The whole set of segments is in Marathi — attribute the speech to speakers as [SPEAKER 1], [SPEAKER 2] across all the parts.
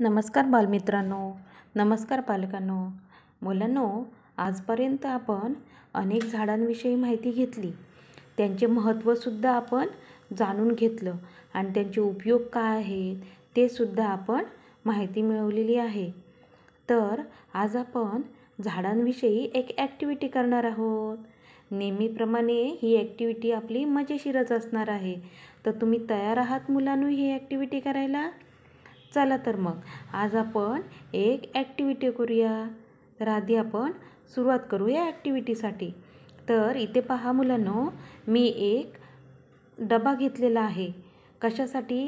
[SPEAKER 1] नमस्कार बालमित्रांनो नमस्कार पालकांनो मुलांनो आजपर्यंत आपण अनेक झाडांविषयी माहिती घेतली त्यांचे महत्त्वसुद्धा आपण जाणून घेतलं आणि त्यांचे उपयोग काय आहेत ते सुद्धा आपण माहिती मिळवलेली आहे तर आज आपण झाडांविषयी एक ॲक्टिव्हिटी करणार आहोत नेहमीप्रमाणे ही ॲक्टिव्हिटी आपली मजेशीरच असणार आहे तर तुम्ही तयार आहात मुलांनो ही ॲक्टिव्हिटी करायला चला तर मग आज आपण एक ॲक्टिव्हिटी करूया तर आधी आपण सुरुवात करूया ॲक्टिव्हिटीसाठी तर इथे पहा मुलांनो मी एक डबा घेतलेला आहे कशासाठी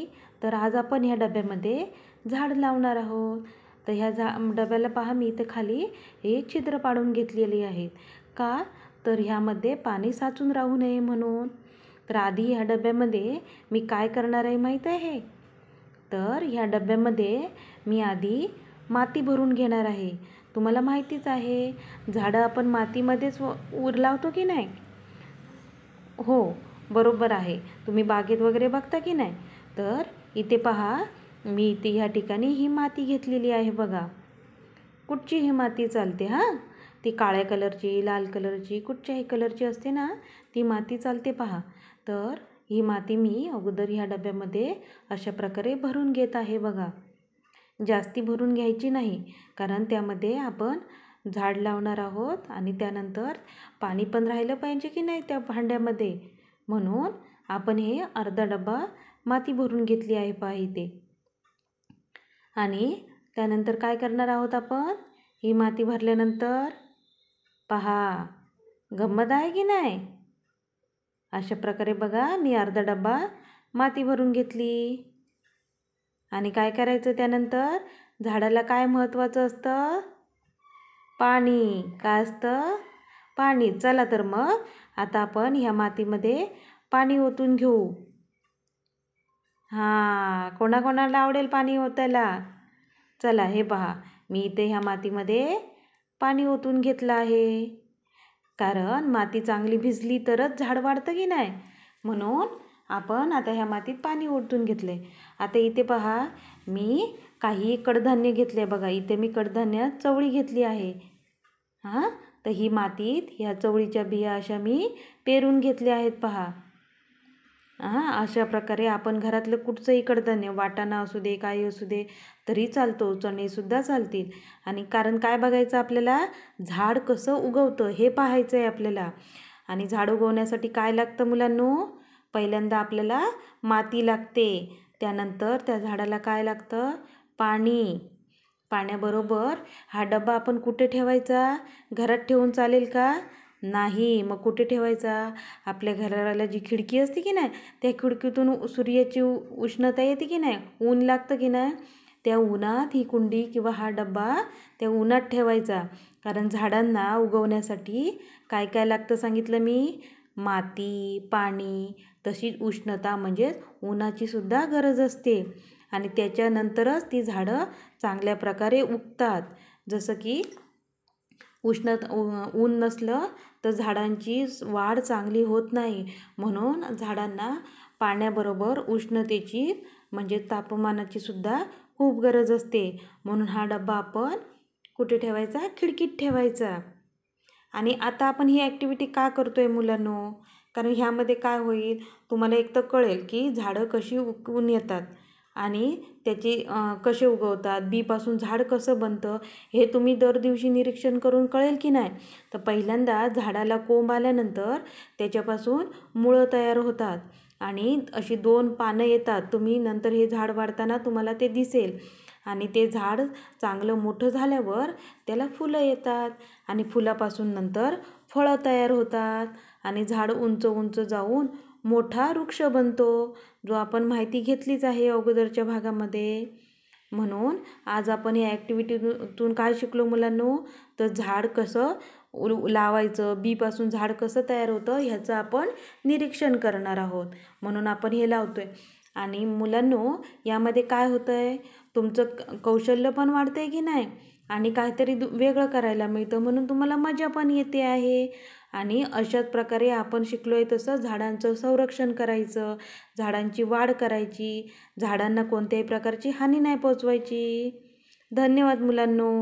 [SPEAKER 1] तर आज आपण ह्या डब्यामध्ये झाड लावणार आहोत तर ह्या झा डब्याला पहा मी इथे खाली हे छिद्र पाडून घेतलेली आहेत का तर ह्यामध्ये पाणी साचून राहू नये म्हणून तर आधी ह्या डब्यामध्ये मी काय करणार आहे माहीत आहे तर ह्या डब्यामध्ये मी आधी माती भरून घेणार आहे तुम्हाला माहितीच आहे झाडं आपण मातीमध्येच ऊर लावतो की नाही हो बरोबर आहे तुम्ही बागेत वगैरे बघता की नाही तर इथे पहा मी इथे ह्या ठिकाणी ही माती घेतलेली आहे बघा कुठची ही माती चालते हां ती काळ्या कलरची लाल कलरची कुठच्याही कलरची असते ना ती माती चालते पहा तर ही माती मी अगोदर ह्या डब्यामध्ये अशा प्रकारे भरून घेत आहे बघा जास्ती भरून घ्यायची नाही कारण त्यामध्ये आपण झाड लावणार आहोत आणि त्यानंतर पाणी पण राहिलं पाहिजे की नाही त्या भांड्यामध्ये म्हणून आपण हे अर्धा डबा माती भरून घेतली आहे इथे आणि त्यानंतर काय करणार आहोत आपण ही माती भरल्यानंतर पहा गंमत आहे की नाही अशा प्रकारे बघा मी अर्धा डब्बा माती भरून घेतली आणि काय करायचं त्यानंतर झाडाला काय महत्त्वाचं असतं पाणी काय असतं पाणी चला तर मग आता आपण ह्या मातीमध्ये पाणी ओतून घेऊ हां कोणाकोणाला आवडेल पाणी ओतायला चला हे पहा मी इथे ह्या मातीमध्ये पाणी ओतून घेतलं आहे कारण माती चांगली भिजली तरच झाड वाढतं की नाही म्हणून आपण आता ह्या मातीत पाणी ओतून घेतले आता इथे पहा मी काही कडधान्य घेतले बघा इथे मी कडधान्य चवळी घेतली आहे हां तर ही मातीत ह्या चवळीच्या बिया अशा मी पेरून घेतल्या आहेत पहा हां अशा प्रकारे आपण घरातलं कुठचंही कडधान्य वाटाणा असू दे काही असू दे तरी चालतो चणेसुद्धा चालतील आणि कारण काय बघायचं आपल्याला झाड कसं उगवतं हे पाहायचं आहे आपल्याला आणि झाड उगवण्यासाठी काय लागतं मुलांनो पहिल्यांदा आपल्याला माती लागते त्यानंतर त्या झाडाला काय लागतं पाणी पाण्याबरोबर हा डबा आपण कुठे ठेवायचा घरात ठेवून चालेल का नाही मग कुठे ठेवायचा आपल्या घराला जी खिडकी असते की नाही त्या खिडकीतून सूर्याची उष्णता येते की नाही ऊन लागतं की नाही त्या उन्हात ही कुंडी किंवा हा डब्बा त्या उन्हात ठेवायचा कारण झाडांना उगवण्यासाठी काय काय लागतं सांगितलं मी माती पाणी तशीच उष्णता म्हणजेच उन्हाचीसुद्धा गरज असते आणि त्याच्यानंतरच ती झाडं चांगल्या प्रकारे उगतात जसं की उष्ण ऊन नसलं तर झाडांची वाढ चांगली होत नाही म्हणून झाडांना पाण्याबरोबर उष्णतेची म्हणजे तापमानाची सुद्धा खूप गरज असते म्हणून हा डब्बा आपण कुठे ठेवायचा खिडकीत ठेवायचा आणि आता आपण ही ॲक्टिव्हिटी का करतो आहे मुलांनो कारण ह्यामध्ये काय होईल तुम्हाला एक तर कळेल की झाडं कशी उकवून येतात आणि त्याची कसे उगवतात बीपासून झाड कसं बनतं हे तुम्ही दर दिवशी निरीक्षण करून कळेल की नाही तर पहिल्यांदा झाडाला कोंब आल्यानंतर त्याच्यापासून मुळं तयार होतात आणि अशी दोन पानं येतात तुम्ही नंतर हे झाड वाढताना तुम्हाला ते दिसेल आणि ते झाड चांगलं मोठं झाल्यावर त्याला फुलं येतात आणि फुलापासून नंतर फळं तयार होतात आणि झाड उंच उंच जाऊन मोठा वृक्ष बनतो जो आपण माहिती घेतलीच आहे अगोदरच्या भागामध्ये म्हणून आज आपण या ॲक्टिव्हिटीतून काय शिकलो मुलांनो तर झाड कसं लावायचं बीपासून झाड कसं तयार होतं ह्याचं आपण निरीक्षण करणार आहोत म्हणून आपण हे लावतो आहे आणि मुलांनो यामध्ये काय होतं आहे तुमचं कौशल्य पण वाढतं आहे की नाही आणि काहीतरी दु वेगळं करायला मिळतं म्हणून तुम्हाला मजा पण येते आहे आणि अशाच प्रकारे आपण शिकलो आहे तसं झाडांचं संरक्षण करायचं झाडांची वाढ करायची झाडांना कोणत्याही प्रकारची हानी नाही पोचवायची धन्यवाद मुलांनो